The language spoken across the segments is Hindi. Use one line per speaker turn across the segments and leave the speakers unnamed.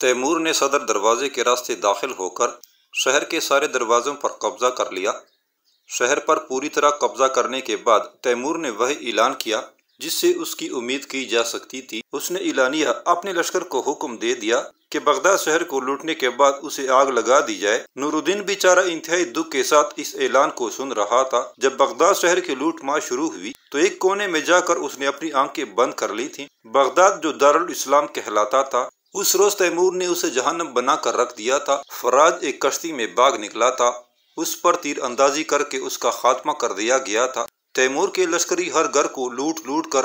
तैमूर ने सदर दरवाजे के रास्ते दाखिल होकर शहर के सारे दरवाज़ों पर कब्ज़ा कर लिया शहर पर पूरी तरह कब्ज़ा करने के बाद तैमूर ने वह ऐलान किया जिससे उसकी उम्मीद की जा सकती थी उसने इलानिया अपने लश्कर को हुक्म दे दिया कि बगदाद शहर को लूटने के बाद उसे आग लगा दी जाए नूरुद्दीन बेचारा इंतहाई दुख के साथ इस ऐलान को सुन रहा था जब बगदाद शहर की लूट मार शुरू हुई तो एक कोने में जाकर उसने अपनी आंखें बंद कर ली थी बगदाद जो दारुल इस्लाम कहलाता था उस रोज तैमूर ने उसे जहनम बना कर रख दिया था फराज एक कश्ती में बाघ निकला था उस पर तीर अंदाजी करके उसका खात्मा कर दिया गया था तैमूर के लश्करी हर घर को लूट लूट कर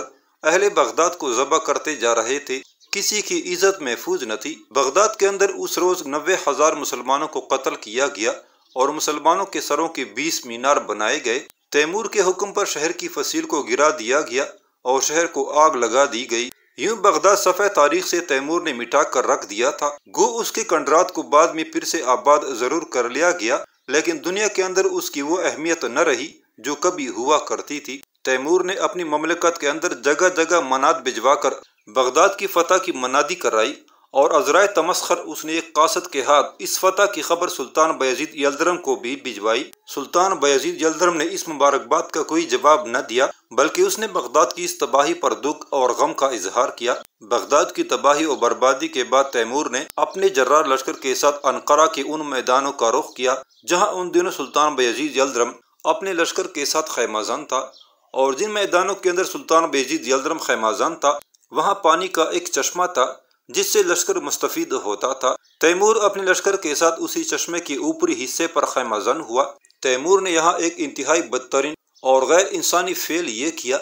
अहले बगदाद को जबा करते जा रहे थे किसी की इज्जत महफूज न थी बगदाद के अंदर उस रोज नब्बे हजार मुसलमानों को कत्ल किया गया और मुसलमानों के सरों के बीस मीनार बनाए गए तैमूर के हुक्म पर शहर की फसील को गिरा दिया गया और शहर को आग लगा दी गई यूं बगदाद सफ़े तारीख से तैमूर ने मिटा कर रख दिया था गो उसके कंडरात को बाद में फिर से आबाद जरूर कर लिया गया लेकिन दुनिया के अंदर उसकी वो अहमियत न रही जो कभी हुआ करती थी तैमूर ने अपनी ममलिकत के अंदर जगह जगह मनाद भिजवाकर बगदाद की फतह की मनादी कराई और अजराय तमस्खर उसने एक कासत के हाथ इस फतह की खबर सुल्तान बयजीद यल्दरम को भी भिजवाई सुल्तान बयजीद यल्दरम ने इस मुबारकबाद का कोई जवाब न दिया बल्कि उसने बगदाद की इस तबाही पर दुख और गम का इजहार किया बगदाद की तबाही और बर्बादी के बाद तैमूर ने अपने जर्रार लश्कर के साथ अनकरा के उन मैदानों का रुख किया जहाँ उन दिनों सुल्तान बयजीद यल्दरम अपने लश्कर के साथ खैमाजान था और जिन मैदानों के अंदर सुल्तान बेजी यलदरम खैमाजान था वहाँ पानी का एक चश्मा था जिससे लश्कर मुस्तफ़ होता था तैमूर अपने लश्कर के साथ उसी चश्मे के ऊपरी हिस्से पर खैमाजान हुआ तैमूर ने यहाँ एक इंतहाई बदतरीन और गैर इंसानी फेल ये किया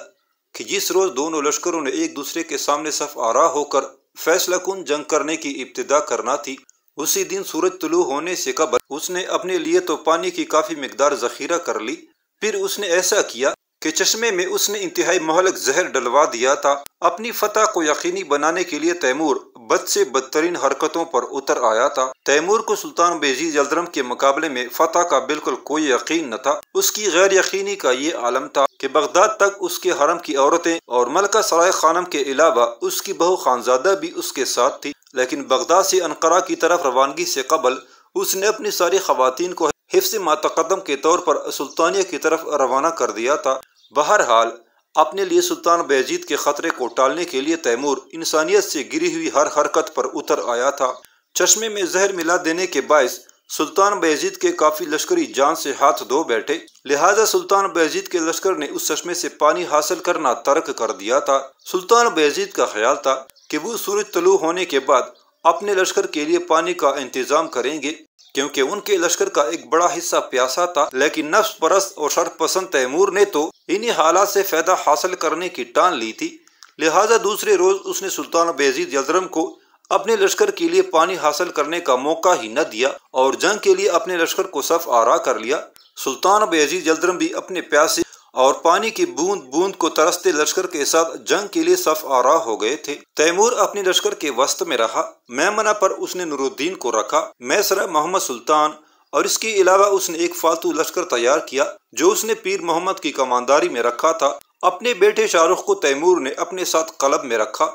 कि जिस रोज़ दोनों लश्करों ने एक दूसरे के सामने सफ आरा होकर फैसला कन जंग करने की इब्तदा करना थी उसी दिन सूरज तुलू होने से कबल उसने अपने लिए तो पानी की काफी मकदार जखीरा कर ली फिर उसने ऐसा किया कि चश्मे में उसने इंतहाई मोहलक जहर डलवा दिया था अपनी फतह को यकीनी बनाने के लिए तैमूर बद से बदतरीन हरकतों पर उतर आया था तैमूर को सुल्तान बेजी जलद्रम के मुकाबले में फतेह का बिल्कुल कोई यकीन न था उसकी गैर यकीनी का ये आलम था कि बगदाद तक उसके हरम की औरतें और मलका सराय खानम के अलावा उसकी बहू खानजादा भी उसके साथ थी लेकिन बगदाद से अनकरा की तरफ रवानगी से कबल उसने अपनी सारी खातन को हिफ्स मातकदम के तौर पर सुल्तानिया की तरफ रवाना कर दिया था बहरहाल अपने लिए सुल्तान बेजीत के खतरे को टालने के लिए तैमूर इंसानियत से गिरी हुई हर हरकत पर उतर आया था चश्मे में जहर मिला देने के बायस सुल्तान बेजीत के काफी लश्करी जान से हाथ धो बैठे लिहाजा सुल्तान बेजीत के लश्कर ने उस चश्मे से पानी हासिल करना तर्क कर दिया था सुल्तान बेजीत का ख्याल था कि वो सूरज तलु होने के बाद अपने लश्कर के लिए पानी का इंतजाम करेंगे क्योंकि उनके लश्कर का एक बड़ा हिस्सा प्यासा था लेकिन नफ्स परस्त और शर्पसंद तैमूर ने तो इन्हीं हालात से फायदा हासिल करने की टान ली थी लिहाजा दूसरे रोज उसने सुल्तान बेजीद यजरम को अपने लश्कर के लिए पानी हासिल करने का मौका ही न दिया और जंग के लिए अपने लश्कर को सफ आरा कर लिया सुल्तान बेजीज यजरम भी अपने प्यासे और पानी की बूंद बूंद को तरसते लश्कर के साथ जंग के लिए सफ आरा हो गए थे तैमूर अपने लश्कर के वस्त में रहा मैमना पर उसने नूरुद्दीन को रखा मैसरा मोहम्मद सुल्तान और इसके अलावा उसने एक फालतू लश्कर तैयार किया जो उसने पीर मोहम्मद की कमानदारी में रखा था अपने बेटे शाहरुख को तैमूर ने अपने साथ कलब में रखा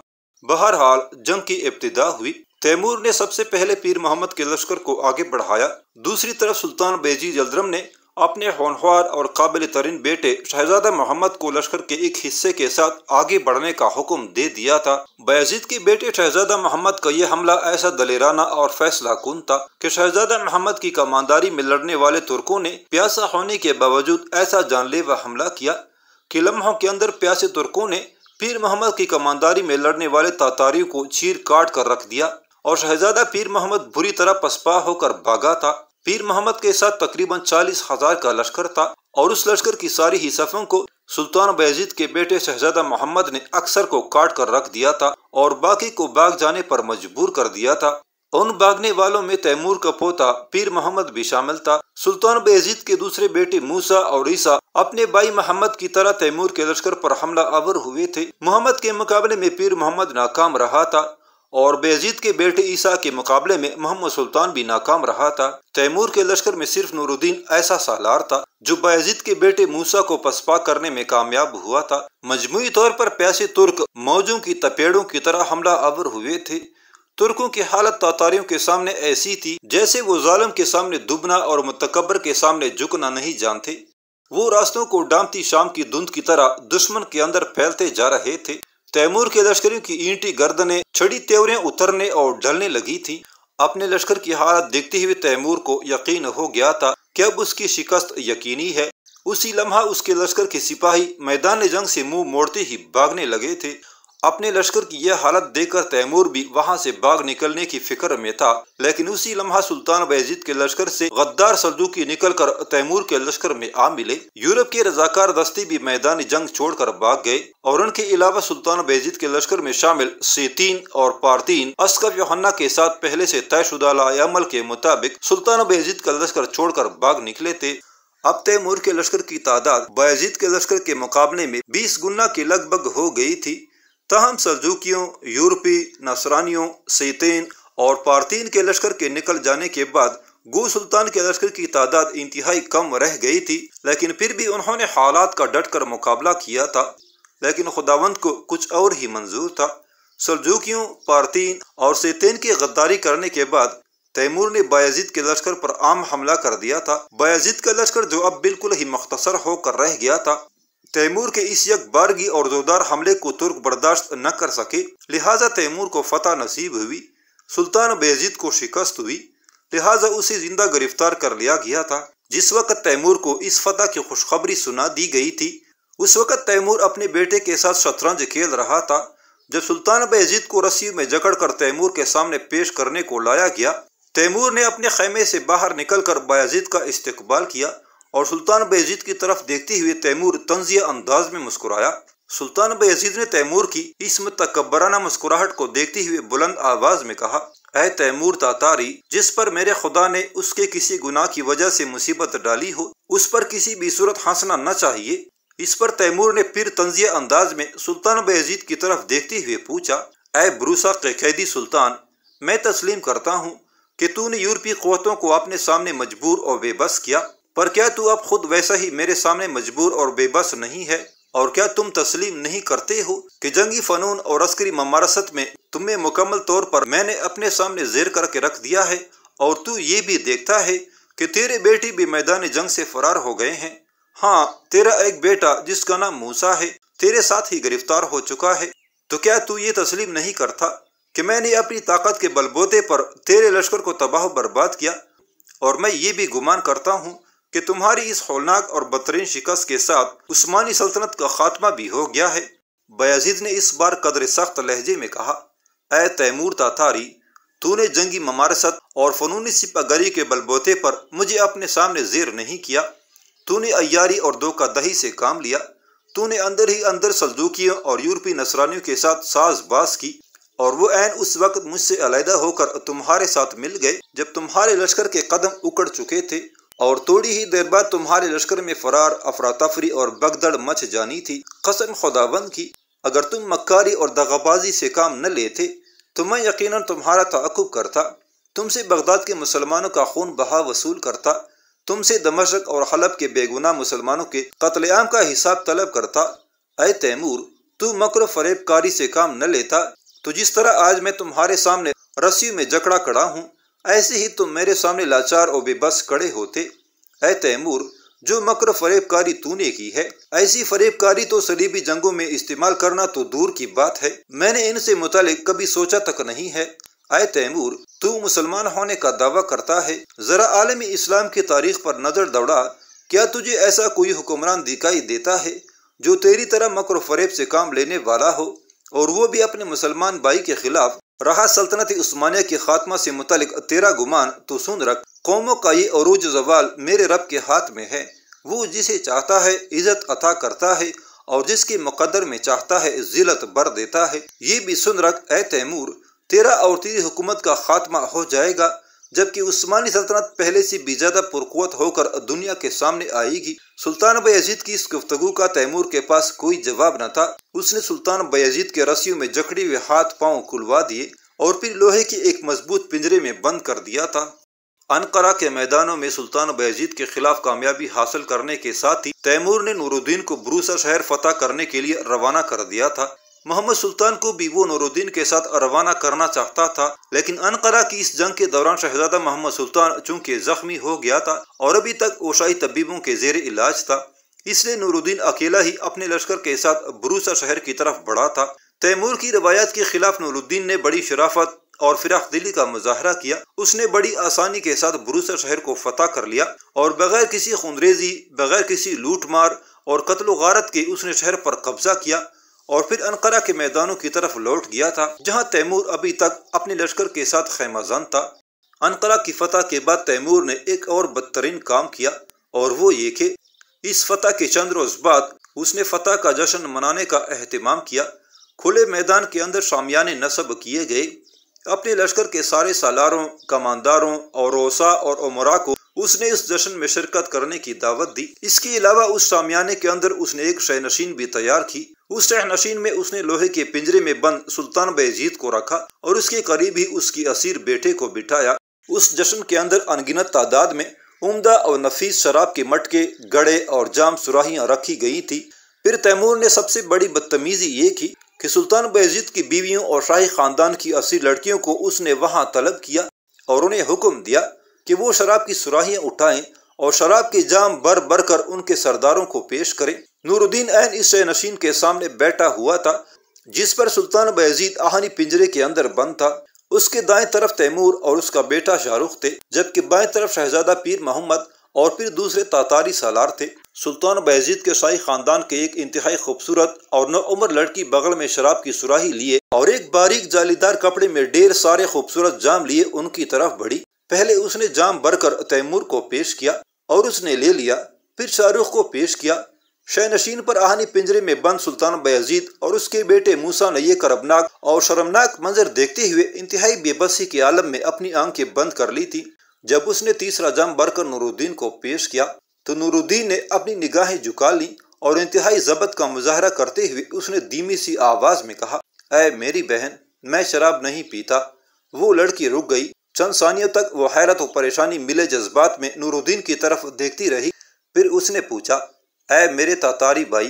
बहरहाल जंग की इब्तदा हुई तैमूर ने सबसे पहले पीर मोहम्मद के लश्कर को आगे बढ़ाया दूसरी तरफ सुल्तान बेजी जलद्रम ने अपने होनहार और काबिल तरीन बेटे शहजादा मोहम्मद को लश्कर के एक हिस्से के साथ आगे बढ़ने का हुक्म दे दिया था बयाजीद के बेटे शहजादा मोहम्मद का यह हमला ऐसा दलेराना और फैसला कन था कि शहजादा मोहम्मद की कमानदारी में लड़ने वाले तुर्कों ने प्यासा होने के बावजूद ऐसा जानलेवा हमला किया कि लम्हों के अंदर प्यासे तुर्कों ने पीर मोहम्मद की कमानदारी में लड़ने वाले तातारियों को चीर काट कर रख दिया और शहजादा पीर मोहम्मद बुरी तरह पसपा होकर भागा था पीर मोहम्मद के साथ तकरीबन चालीस हजार का लश्कर था और उस लश्कर की सारी ही सफों को सुल्तान बेजीत के बेटे शहजादा मोहम्मद ने अक्सर को काट कर रख दिया था और बाकी को बाग जाने पर मजबूर कर दिया था उन भागने वालों में तैमूर का पोता पीर मोहम्मद भी शामिल था सुल्तान बेजीद के दूसरे बेटे मूसा और ईसा अपने भाई मोहम्मद की तरह तैमूर के लश्कर पर हमला आवर हुए थे मोहम्मद के मुकाबले में पीर मोहम्मद नाकाम रहा था और बेजीत के बेटे ईसा के मुकाबले में मोहम्मद सुल्तान भी नाकाम रहा था तैमूर के लश्कर में सिर्फ नूरुद्दीन ऐसा सालार था जो बेजीत के बेटे मूसा को पसपा करने में कामयाब हुआ था मजमू तौर पर प्यासे तुर्क मौजों की तपेड़ों की तरह हमला अवर हुए थे तुर्कों की हालत तातारियों के सामने ऐसी थी जैसे वो जालम के सामने दुबना और मतकबर के सामने झुकना नहीं जानते वो रास्तों को डांपती शाम की धुंध की तरह दुश्मन के अंदर फैलते जा रहे थे तैमूर के लश्करियों की ईंटी गर्दने छड़ी तेवरें उतरने और ढलने लगी थी अपने लश्कर की हालत देखते हुए तैमूर को यकीन हो गया था कि अब उसकी शिकस्त यकीनी है उसी लम्हा उसके लश्कर के सिपाही मैदान जंग से मुंह मोड़ते ही भागने लगे थे अपने लश्कर की यह हालत देखकर तैमूर भी वहां से भाग निकलने की फिक्र में था लेकिन उसी लम्हा सुल्तान बैजीद के लश्कर से गद्दार सरदूकी निकलकर तैमूर के लश्कर में आ मिले यूरोप के रजाकार दस्ते भी मैदानी जंग छोड़कर भाग गए और उनके अलावा सुल्तान बैजीद के लश्कर में शामिल सेतीन और पारतीन अस्कफ योहन्ना के साथ पहले से तयशुदा लायामल के मुताबिक सुल्तान बैजीद का लश्कर छोड़कर भाग निकले थे अब तैमूर के लश्कर की तादाद बैजीद के लश्कर के मुकाबले में बीस गुना के लगभग हो गई थी तहम सरजुकियों यूरोपी नसरानियों सैतीन और पारतीन के लश्कर के निकल जाने के बाद गो सुल्तान के लश्कर की तादाद इंतहाई कम रह गई थी लेकिन फिर भी उन्होंने हालात का डट कर मुकाबला किया था लेकिन खुदावंद को कुछ और ही मंजूर था सरजुकियों पारतीन और सैतीन की गद्दारी करने के बाद तैमूर ने बायजीद के लश्कर पर आम हमला कर दिया था बायजीद का लश्कर जो अब बिल्कुल ही मख्तसर होकर रह गया था तैमूर के इस बारगी और जोरदार हमले को तुर्क बर्दाश्त न कर सके लिहाजा तैमूर को फतह नसीब हुई सुल्तान बेजीत को शिकस्त हुई लिहाजा उसे जिंदा गिरफ्तार कर लिया गया था जिस वक्त तैमूर को इस फतह की खुशखबरी सुना दी गई थी उस वक्त तैमूर अपने बेटे के साथ शतरंज खेल रहा था जब सुल्तान बेजिद को रस्सी में जकड़ कर तैमूर के सामने पेश करने को लाया गया तैमूर ने अपने खैमे से बाहर निकलकर बायजीद का इस्तकबाल किया और सुल्तान बेजीत की तरफ देखते हुए तैमूर तंजिया अंदाज में मुस्कुराया सुल्तान बजीद ने तैमूर की इसम तकबराना मुस्कुराहट को देखते हुए बुलंद आवाज में कहा अः तैमूर तातारी जिस पर मेरे खुदा ने उसके किसी गुनाह की वजह से मुसीबत डाली हो उस पर किसी भी सूरत हंसना न चाहिए इस पर तैमूर ने फिर तंजिया अंदाज में सुल्तान बजीद की तरफ देखते हुए पूछा अः ब्रूसा के कैदी सुल्तान मैं तस्लीम करता हूँ कि तूने यूरोपीय कौतों को अपने सामने मजबूर और बेबस किया पर क्या तू अब खुद वैसा ही मेरे सामने मजबूर और बेबस नहीं है और क्या तुम तस्लीम नहीं करते हो कि जंगी फनून और अस्करी ममारसत में तुम्हें मुकम्मल तौर पर मैंने अपने सामने जेर करके रख दिया है और तू ये भी देखता है कि तेरे बेटे भी मैदान जंग से फरार हो गए हैं हाँ तेरा एक बेटा जिसका नाम मूसा है तेरे साथ ही गिरफ्तार हो चुका है तो क्या तू ये तस्लीम नहीं करता कि मैंने अपनी ताकत के बलबोते पर तेरे लश्कर को तबाह बर्बाद किया और मैं ये भी गुमान करता हूँ कि तुम्हारी इस होलनाक और बदतरीन शिकस्त के साथ उस्मानी सल्तनत का खात्मा भी हो गया है बयाजीद ने इस बार कदर सख्त लहजे में कहा ए तैमूर तातारी तूने जंगी ममारसत और फनूनी सिपागरी के बलबोते पर मुझे अपने सामने जेर नहीं किया तूने अयारी और धोखा दही से काम लिया तूने अंदर ही अंदर सलजूकियों और यूरोपी नसरानियों के साथ साज बास की और वो ऐन उस वक्त मुझसे अलहदा होकर तुम्हारे साथ मिल गए जब तुम्हारे लश्कर के कदम उकड़ चुके थे और थोड़ी ही देर बाद तुम्हारे लश्कर में फरार अफरा तफरी और बगदड़ मच जानी थी कसम खुदाबंद की अगर तुम मक्कारी और दगाबाजी से काम न लेते तो मैं यकीन तुम्हारा तकुब करता तुमसे बगदाद के मुसलमानों का खून बहा वसूल करता तुमसे दमशक और हलब के बेगुना मुसलमानों के कत्लेआम का हिसाब तलब करता अय तैमूर तू मकर फरेबकारी से काम न लेता तो जिस तरह आज मैं तुम्हारे सामने रस्सी में जकड़ा खड़ा हूँ ऐसे ही तुम मेरे सामने लाचार और बेबस खड़े होते ऐ तैमूर जो मकर फरेबकारी तूने की है ऐसी फरेबकारी तो सलीबी जंगों में इस्तेमाल करना तो दूर की बात है मैंने इनसे मुतालिक कभी सोचा तक नहीं है आए तैमूर तू मुसलमान होने का दावा करता है जरा आलम इस्लाम की तारीख पर नजर दौड़ा क्या तुझे ऐसा कोई हुक्मरान दिखाई देता है जो तेरी तरह मकर फरेब से काम लेने वाला हो और वो भी अपने मुसलमान भाई के खिलाफ रहा सल्तनत उस्मानिया के खात्मा से मुतल तेरा गुमान तो सुन रख कौमों का ये अरूज जवाल मेरे रब के हाथ में है वो जिसे चाहता है इज्जत अता करता है और जिसके मुकदर में चाहता है जिलत बर देता है ये भी सुन रख ए तैमूर तेरा और तेरी हुकूमत का खात्मा हो जाएगा जबकि उस्मानी सल्तनत पहले से भी ज्यादा पुरकुवत होकर दुनिया के सामने आएगी सुल्तान बयाजीद की इस गुफ्तगु का तैमूर के पास कोई जवाब न था उसने सुल्तान बयाजीद के रस्सियों में जकड़े हुए हाथ पांव खुलवा दिए और फिर लोहे के एक मजबूत पिंजरे में बंद कर दिया था अनकरा के मैदानों में सुल्तान बयाजीद के खिलाफ कामयाबी हासिल करने के साथ ही तैमूर ने नूरुद्दीन को ब्रूसा शहर फतेह करने के लिए रवाना कर दिया था मोहम्मद सुल्तान को भी वो नूरुद्दीन के साथ रवाना करना चाहता था लेकिन अनकरा की इस जंग के दौरान शहजादा मोहम्मद सुल्तान चूंकि जख्मी हो गया था और अभी तक ओशाई तबीबों के जेर इलाज था इसलिए नूरुद्दीन अकेला ही अपने लश्कर के साथ ब्रूसा शहर की तरफ बढ़ा था तैमूर की रवायत के खिलाफ नूरुद्दीन ने बड़ी शराफत और फिराक दिली का मुजाहरा किया उसने बड़ी आसानी के साथ ब्रूसा शहर को फतेह कर लिया और बगैर किसी खुंदरेजी बगैर किसी लूट मार और कत्लो गारत के उसने शहर पर कब्जा किया और फिर अनकरा के मैदानों की तरफ लौट गया था जहाँ तैमूर अभी तक अपने लश्कर के साथ खैमाजान था अनकरा की फतह के बाद तैमूर ने एक और बदतरीन काम किया और वो ये कि इस फतह के चंद रोज बाद उसने फतह का जश्न मनाने का अहतमाम किया खुले मैदान के अंदर शामियाने नस्ब किए गए अपने लश्कर के सारे सालारों कमानदारों और ओसा और उमरा को उसने इस जश्न में शिरकत करने की दावत दी इसके अलावा उस शामियाने के अंदर उसने एक शहनशीन भी तैयार की उस शहनशीन में उसने लोहे के पिंजरे में बंद सुल्तान बेजीत को रखा और उसके करीब ही उसकी असीर बेटे को बिठाया उस जश्न के अंदर अनगिनत तादाद में उम्दा और नफीस शराब के मटके गड़े और जाम सुराहियां रखी गई थी फिर तैमूर ने सबसे बड़ी बदतमीजी ये की कि सुल्तान बेजीत की बीवियों और शाही खानदान की असीर लड़कियों को उसने वहां तलब किया और उन्हें हुक्म दिया कि वो शराब की सुराहियां उठाएं और शराब के जाम बर भर कर उनके सरदारों को पेश करें नूरुद्दीन ऐन इस नशीन के सामने बैठा हुआ था जिस पर सुल्तान बजीद आहानी पिंजरे के अंदर बंद था उसके दाएं तरफ तैमूर और उसका बेटा शाहरुख थे जबकि बाएं तरफ शहजादा पीर मोहम्मद और फिर दूसरे तातारी सालार थे सुल्तान बजीद के शाही खानदान के एक इंतहाई खूबसूरत और उम्र लड़की बगल में शराब की सुराही लिए और एक बारीक जालीदार कपड़े में ढेर सारे खूबसूरत जाम लिए उनकी तरफ बढ़ी पहले उसने जाम भरकर तैमूर को पेश किया और उसने ले लिया फिर शाहरुख को पेश किया शहनशीन पर आहनी पिंजरे में बंद सुल्तान बयाजीद और उसके बेटे मूसा ने यह करबनाक और शर्मनाक मंजर देखते हुए इंतहाई बेबसी के आलम में अपनी आंखें बंद कर ली थी जब उसने तीसरा जम भरकर नूरुद्दीन को पेश किया तो नूरुद्दीन ने अपनी निगाहें झुका ली और इंतहाई जबत का मुजाहरा करते हुए उसने धीमी सी आवाज में कहा अः मेरी बहन मैं शराब नहीं पीता वो लड़की रुक गई चंद सानियों तक वो हैरत और परेशानी मिले जज्बात में नूरुद्दीन की तरफ देखती रही फिर उसने पूछा ऐ मेरे तातारी भाई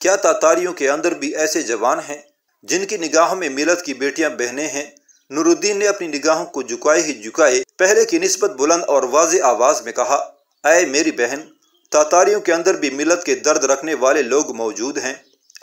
क्या तातारियों के अंदर भी ऐसे जवान हैं जिनकी निगाह में मिलत की बेटियां बहने हैं नूरुद्दीन ने अपनी निगाहों को झुकाए ही झुकाए पहले की नस्बत बुलंद और वाज आवाज में कहा अय मेरी बहन तातारियों के अंदर भी मिलत के दर्द रखने वाले लोग मौजूद हैं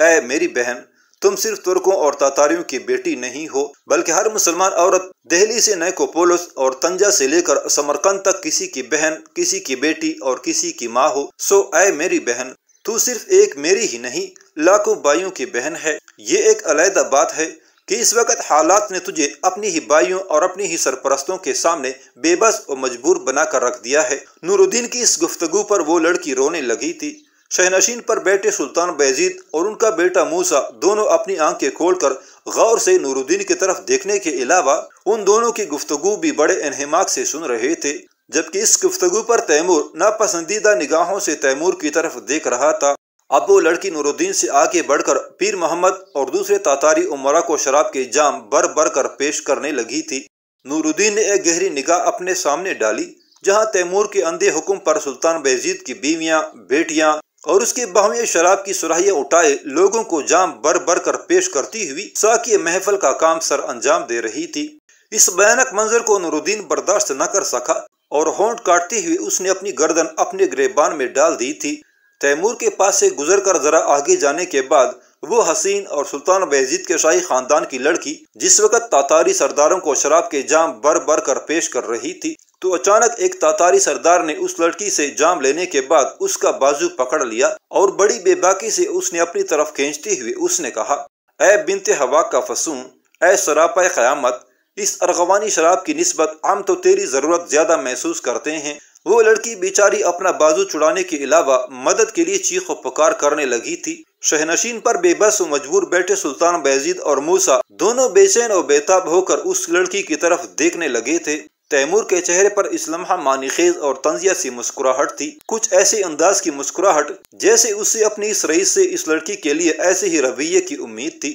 अय मेरी बहन तुम सिर्फ तुर्कों और तातारियों की बेटी नहीं हो बल्कि हर मुसलमान औरत दहली से नैकोपोलस और तंजा से लेकर समरकंद तक किसी की बहन किसी की बेटी और किसी की माँ हो सो आए मेरी बहन तू सिर्फ एक मेरी ही नहीं लाखों बाइयों की बहन है ये एक अलहदा बात है कि इस वक्त हालात ने तुझे अपनी ही बाइयों और अपनी ही सरपरस्तों के सामने बेबस और मजबूर बनाकर रख दिया है नूरुद्दीन की इस गुफ्तगु पर वो लड़की रोने लगी थी शहनशीन पर बैठे सुल्तान बेजीद और उनका बेटा मूसा दोनों अपनी आंखें खोलकर गौर से नूरुद्दीन की तरफ देखने के अलावा उन दोनों की गुफ्तगु भी बड़े इनहमाक से सुन रहे थे जबकि इस गुफ्तगु पर तैमूर नापसंदीदा निगाहों से तैमूर की तरफ देख रहा था अब वो लड़की नूरुद्दीन से आगे बढ़कर पीर मोहम्मद और दूसरे तातारी उमरा को शराब के जाम बर बर कर पेश करने लगी थी नूरुद्दीन ने एक गहरी निगाह अपने सामने डाली जहां तैमूर के अंधे हुक्म पर सुल्तान बेजीद की बीवियां बेटियां और उसके में शराब की सुराहियां उठाए लोगों को जाम बर बर कर पेश करती हुई साकी महफल का काम सर अंजाम दे रही थी इस भयानक मंजर को नूरुद्दीन बर्दाश्त न कर सका और होंठ काटते हुए उसने अपनी गर्दन अपने ग्रेबान में डाल दी थी तैमूर के पास से गुजर कर जरा आगे जाने के बाद वो हसीन और सुल्तान बहजीत के शाही खानदान की लड़की जिस वक्त तातारी सरदारों को शराब के जाम बर बर कर पेश कर रही थी तो अचानक एक तातारी सरदार ने उस लड़की से जाम लेने के बाद उसका बाजू पकड़ लिया और बड़ी बेबाकी से उसने अपनी तरफ खींचते हुए उसने कहा ए बिनते हवा का फसूम ए शराबा क्यामत इस अरगवानी शराब की नस्बत हम तो तेरी ज़रूरत ज़्यादा महसूस करते हैं वो लड़की बेचारी अपना बाजू चुड़ाने के अलावा मदद के लिए चीख पुकार करने लगी थी शहनशीन पर बेबस मजबूर बैठे सुल्तान बैजीद और मूसा दोनों बेचैन और बेताब होकर उस लड़की की तरफ देखने लगे थे तैमूर के चेहरे पर इस लम्हा मानी खेज और तंजिया सी मुस्कुराहट थी कुछ ऐसे अंदाज की मुस्कुराहट जैसे उसे अपनी इस रईस से इस लड़की के लिए ऐसे ही रवैये की उम्मीद थी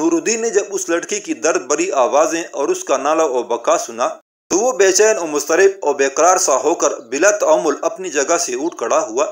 नूरुद्दीन ने जब उस लड़की की दर्द बड़ी आवाजें और उसका नाला और बका सुना तो वो बेचैन और मुस्तरब और बेकरार सा होकर बिला तमुल अपनी जगह से उठ खड़ा हुआ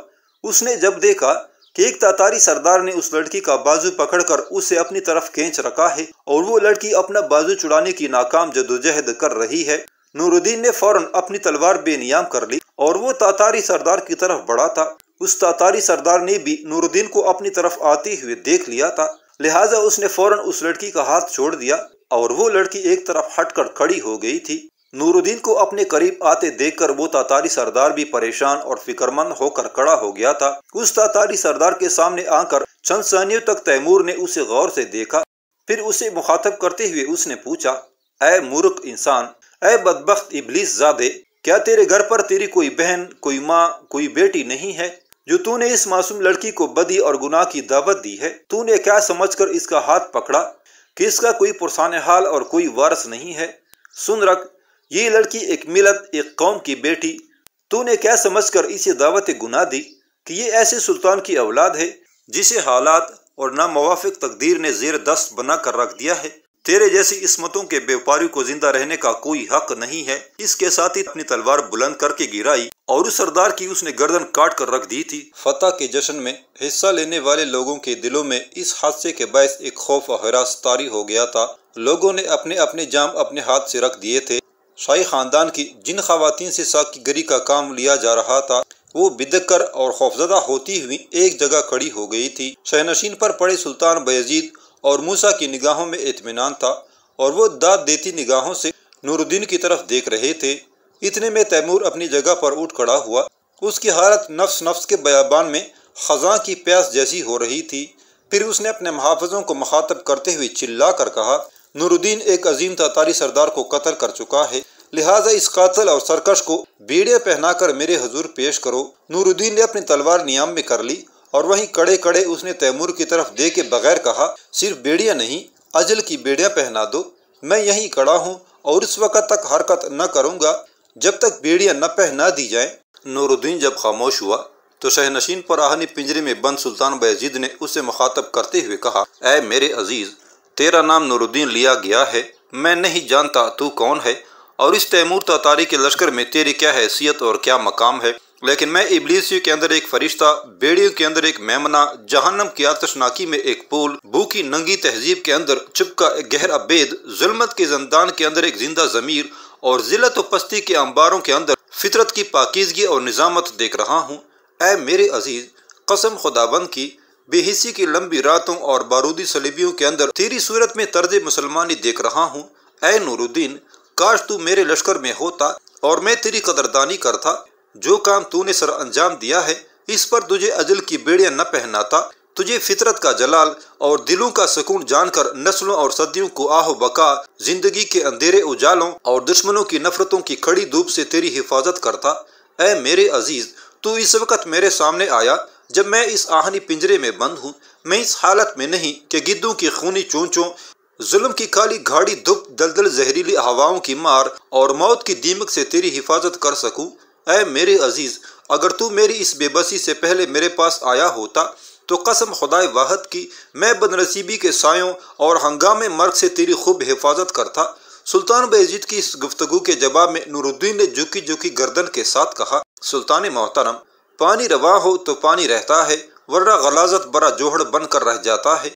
उसने जब देखा कि एक तातारी सरदार ने उस लड़की का बाजू पकड़कर उसे अपनी तरफ खींच रखा है और वो लड़की अपना बाजू चुड़ाने की नाकाम जदोजहद कर रही है नूरुद्दीन ने फौरन अपनी तलवार बेनियाम कर ली और वो तातारी सरदार की तरफ बढ़ा था उस तातारी सरदार ने भी नूरुद्दीन को अपनी तरफ आते हुए देख लिया था लिहाजा उसने फौरन उस लड़की का हाथ छोड़ दिया और वो लड़की एक तरफ हटकर खड़ी हो गई थी नूरुद्दीन को अपने करीब आते देखकर वो तातारी सरदार भी परेशान और फिक्रमंद होकर खड़ा हो गया था उस तातारी सरदार के सामने आकर चंद सहनियों तक तैमूर ने उसे गौर से देखा फिर उसे मुखातब करते हुए उसने पूछा ए मूर्ख इंसान ऐ बदबخت इबलीस ज़ादे क्या तेरे घर पर तेरी कोई बहन कोई माँ कोई बेटी नहीं है जो तूने इस मासूम लड़की को बदी और गुनाह की दावत दी है तूने क्या समझकर इसका हाथ पकड़ा कि इसका कोई पुरसान हाल और कोई वारस नहीं है सुन रख ये लड़की एक मिलत एक कौम की बेटी तूने क्या समझकर इसे दावत गुनाह दी कि ये ऐसे सुल्तान की औलाद है जिसे हालात और नामवाफिक तकदीर ने जेर दस्त बना कर रख दिया है तेरे जैसी इसमतों के व्यापारी को जिंदा रहने का कोई हक नहीं है इसके साथ ही अपनी तलवार बुलंद करके गिराई और उस सरदार की उसने गर्दन काट कर रख दी थी फतेह के जश्न में हिस्सा लेने वाले लोगों के दिलों में इस हादसे के बायस एक खौफ और तारी हो गया था लोगों ने अपने अपने जाम अपने हाथ से रख दिए थे शाही खानदान की जिन खातन से साकीगरी का काम लिया जा रहा था वो बिदक कर और खौफजदा होती हुई एक जगह खड़ी हो गई थी शहनशीन पर पड़े सुल्तान बयजीद और मूसा की निगाहों में इतमान था और वो दाद देती निगाहों से नूरुद्दीन की तरफ देख रहे थे इतने में तैमूर अपनी जगह पर उठ खड़ा हुआ उसकी हालत नफ्स नफ्स के बयाबान में खजा की प्यास जैसी हो रही थी फिर उसने अपने मुहाफजों को मुखातब करते हुए चिल्ला कर कहा नूरुद्दीन एक अजीम तातारी सरदार को कतल कर चुका है लिहाजा इस कातल और सरकश को बेड़े पहनाकर मेरे हजूर पेश करो नूरुद्दीन ने अपनी तलवार नियाम में कर ली और वहीं कड़े कड़े उसने तैमूर की तरफ दे के बगैर कहा सिर्फ बेड़िया नहीं अजल की बेड़िया पहना दो मैं यहीं कड़ा हूँ और इस वक़्त तक हरकत न करूँगा जब तक बेड़िया न पहना दी जाए नूरुद्दीन जब खामोश हुआ तो शहनशीन पर आहनी पिंजरे में बंद सुल्तान बैजीद ने उसे मुखातब करते हुए कहा ए मेरे अजीज़ तेरा नाम नूरुद्दीन लिया गया है मैं नहीं जानता तू कौन है और इस तैमूर तारी के लश्कर में तेरी क्या हैसियत और क्या मकाम है लेकिन मैं इबलीसियों के अंदर एक फरिश्ता बेड़ियों के अंदर एक मेमना जहनम की आतशनाकी में एक पुल भूखी नंगी तहजीब के अंदर चुपका एक गहरा बेद जुलमत के जंदान के अंदर एक जिंदा जमीर और जिलत तो पस्ती के अंबारों के अंदर फितरत की पाकिजगी और निज़ामत देख रहा हूँ ए मेरे अजीज कसम खुदाबंद की बेहिसी की लंबी रातों और बारूदी सलीबियों के अंदर तेरी सूरत में तर्ज मुसलमानी देख रहा हूँ ए नूरुद्दीन काश तू मेरे लश्कर में होता और मैं तेरी कदरदानी करता जो काम तूने सर अंजाम दिया है इस पर तुझे अजल की बेड़ियां न पहनाता तुझे फितरत का जलाल और दिलों का सुकून जानकर नस्लों और सदियों को आहो बका जिंदगी के अंधेरे उजालों और दुश्मनों की नफरतों की खड़ी धूप से तेरी हिफाजत करता ऐ मेरे अजीज तू इस वक्त मेरे सामने आया जब मैं इस आहनी पिंजरे में बंद हूँ मैं इस हालत में नहीं कि गिद्धों की खूनी चूंचों जुल्म की काली घाड़ी धुप दलदल जहरीली हवाओं की मार और मौत की दीमक से तेरी हिफाजत कर सकूं अय मेरे अजीज़ अगर तू मेरी इस बेबसी से पहले मेरे पास आया होता तो कसम खुदाए वाहद की मैं बदनसीबी के सायों और हंगामे मर्ग से तेरी खूब हिफाजत करता सुल्तान बेजीत की इस गुफ्तगु के जवाब में नूरुद्दीन ने झुकी झुकी गर्दन के साथ कहा सुल्तान मोहतरम पानी रवा हो तो पानी रहता है वर्रा गलाजत बड़ा जोहड़ बनकर रह जाता है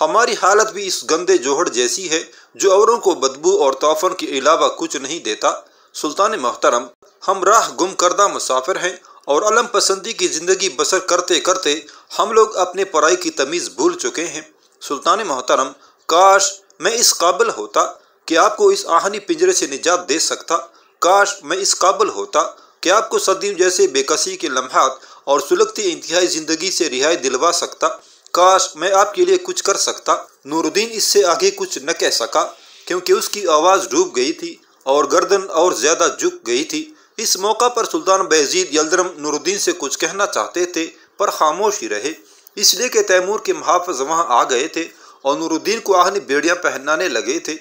हमारी हालत भी इस गंदे जोहड़ जैसी है जो औरों को बदबू और तोफन के अलावा कुछ नहीं देता सुल्तान मोहतरम हम राह गुम करदा मुसाफिर हैं और अलम पसंदी की ज़िंदगी बसर करते करते हम लोग अपने पढ़ाई की तमीज़ भूल चुके हैं सुल्तान मोहतरम काश मैं इस काबिल होता कि आपको इस आहनी पिंजरे से निजात दे सकता काश मैं इस काबिल होता कि आपको सदियों जैसे बेकसी के लम्हात और सुलगती इंतहाई ज़िंदगी से रिहाई दिलवा सकता काश मैं आपके लिए कुछ कर सकता नूरुद्दीन इससे आगे कुछ न कह सका क्योंकि उसकी आवाज़ डूब गई थी और गर्दन और ज़्यादा झुक गई थी इस मौका पर सुल्तान बेजीद यलदरम नूरुद्दीन से कुछ कहना चाहते थे पर खामोश ही रहे इसलिए कि तैमूर के महाफज वहाँ आ गए थे और नूरुद्दीन को आहनी बेड़ियाँ पहनाने लगे थे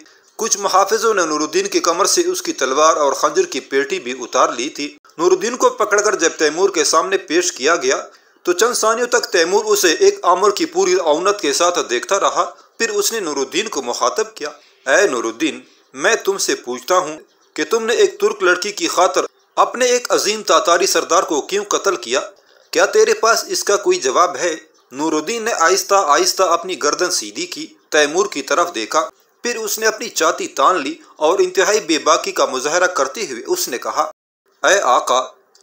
कुछ महाफजों ने नूरुद्दीन की कमर से उसकी तलवार और खंजर की पेटी भी उतार ली थी नूरुद्दीन को पकड़कर जब तैमूर के सामने पेश किया गया तो चंद सानियों तक तैमूर उसे एक आमर की पूरी औनत के साथ देखता रहा फिर उसने नूरुद्दीन को मुखातब किया ए नूरुद्दीन मैं तुमसे पूछता हूँ कि तुमने एक तुर्क लड़की की खातर अपने एक अजीम तातारी सरदार को क्यों कत्ल किया क्या तेरे पास इसका कोई जवाब है नूरुद्दीन ने आहिस्ता आहिस्ता अपनी गर्दन सीधी की तैमूर की तरफ देखा फिर उसने अपनी चाती तान ली और इंतहाई बेबाकी का मुजाहरा करते हुए उसने कहा अय आका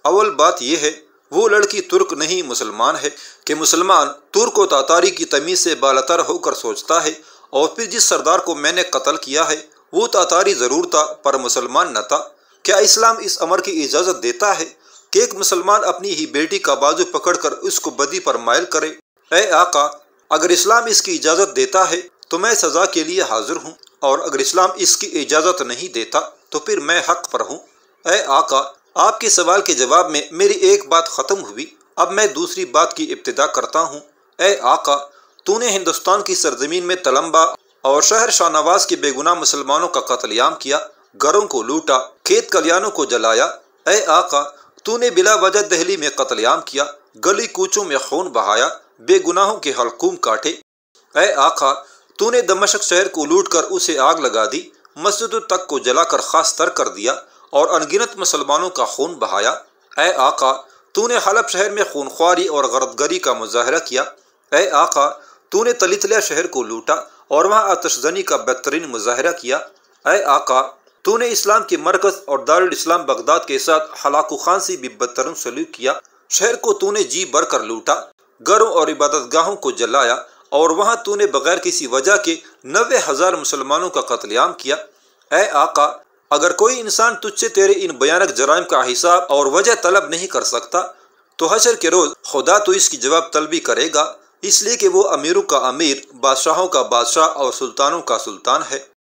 अवल बात यह है वो लड़की तुर्क नहीं मुसलमान है कि मुसलमान तुर्क और तातारी की तमीज़ से बालतर होकर सोचता है और फिर जिस सरदार को मैंने कत्ल किया है वो तातारी ज़रूर था पर मुसलमान न था क्या इस्लाम इस अमर की इजाज़त देता है कि एक मुसलमान अपनी ही बेटी का बाजू पकड़कर उसको बदी पर मायल करे ए आका अगर इस्लाम इसकी इजाज़त देता है तो मैं सज़ा के लिए हाजिर हूँ और अगर इस्लाम इसकी इजाज़त नहीं देता तो फिर मैं हक पर हूँ ए आका आपके सवाल के जवाब में मेरी एक बात ख़त्म हुई अब मैं दूसरी बात की इब्तदा करता हूँ ए आका तूने हिंदुस्तान की सरजमीन में तलम्बा और शहर शाहनवाज के बेगुनाह मुसलमानों का कतलेआम किया घरों को लूटा खेत कल्याणों को जलाया ए आका तूने बिला वजह दहली में कतलेआम किया गली कूचों में खून बहाया बेगुनाहों के हलकूम काटे ए आका तूने दमशक शहर को लूट कर उसे आग लगा दी मस्जिद तक को जलाकर खास तर कर दिया और अनगिनत मुसलमानों का खून बहाया ए आका तूने हलब शहर में खूनख्वारी और गर्दगरी का मुजाहरा किया ए आका तूने तलितलिया शहर को लूटा और वहाँ आतशजनी का बेहतरीन मुजाहरा किया ए आका तूने इस्लाम के मरकज और दारुल इस्लाम बगदाद के साथ हलाकू खान से भी बदतरन सलूक किया शहर को तूने जी भर कर लूटा घरों और इबादत गाहों को जलाया और वहाँ तूने बगैर किसी वजह के नबे हज़ार मुसलमानों का कत्लेम किया ए आका अगर कोई इंसान तुझसे तेरे इन भयानक जराइम का हिसाब और वजह तलब नहीं कर सकता तो हशर के रोज़ खुदा तो इसकी जवाब तलबी करेगा इसलिए कि वो अमीरों का अमीर बादशाहों का बादशाह और सुल्तानों का सुल्तान है